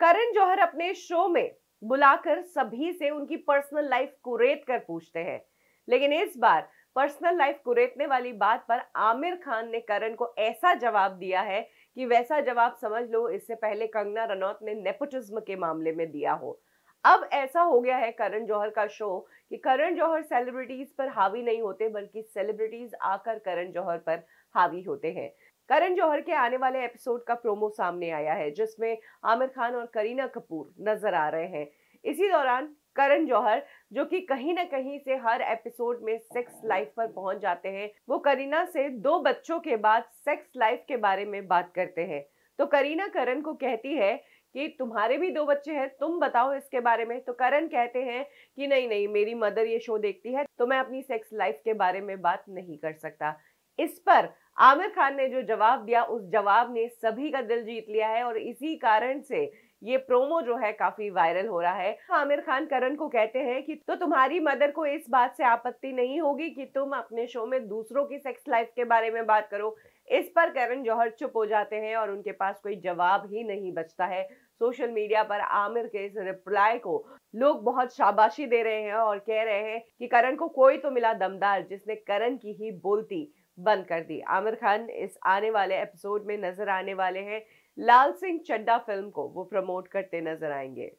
करण जौहर अपने शो में बुलाकर सभी से उनकी पर्सनल लाइफ कुरेत कर पूछते हैं लेकिन इस बार पर्सनल लाइफ कुरेतने वाली बात पर आमिर खान ने करण को ऐसा जवाब दिया है कि वैसा जवाब समझ लो इससे पहले कंगना रनौत ने नेपोटिज्म के मामले में दिया हो अब ऐसा हो गया है करण जौहर का शो कि करण जौहर सेलिब्रिटीज पर हावी नहीं होते बल्कि सेलिब्रिटीज आकर करण जौहर पर हावी होते हैं करण जौहर के आने वाले एपिसोड का प्रोमो सामने आया है जिसमें आमिर खान और करीना कपूर नजर आ रहे हैं इसी दौरान करण जौहर जो कि कहीं ना कहीं से हर एपिसोड में सेक्स लाइफ पर पहुंच जाते हैं वो करीना से दो बच्चों के बाद सेक्स लाइफ के बारे में बात करते हैं तो करीना करण को कहती है कि तुम्हारे भी दो बच्चे हैं तुम बताओ इसके बारे में तो करण कहते हैं कि नहीं नहीं मेरी मदर ये शो देखती है तो मैं अपनी सेक्स लाइफ के बारे में बात नहीं कर सकता इस पर आमिर खान ने जो जवाब दिया उस जवाब ने सभी का दिल जीत लिया है और इसी कारण से ये प्रोमो जो है काफी वायरल हो रहा है आमिर खान करण को कहते हैं कि तो तुम्हारी मदर को इस बात से आपत्ति नहीं होगी कि तुम अपने शो में दूसरों की सेक्स लाइफ के बारे में बात करो इस पर करण जौहर चुप हो जाते हैं और उनके पास कोई जवाब ही नहीं बचता है सोशल मीडिया पर आमिर के इस रिप्लाई को लोग बहुत शाबाशी दे रहे हैं और कह रहे हैं कि करण को कोई तो मिला दमदार जिसने करण की ही बोलती बंद कर दी आमिर खान इस आने वाले एपिसोड में नजर आने वाले हैं लाल सिंह चड्डा फिल्म को वो प्रमोट करते नजर आएंगे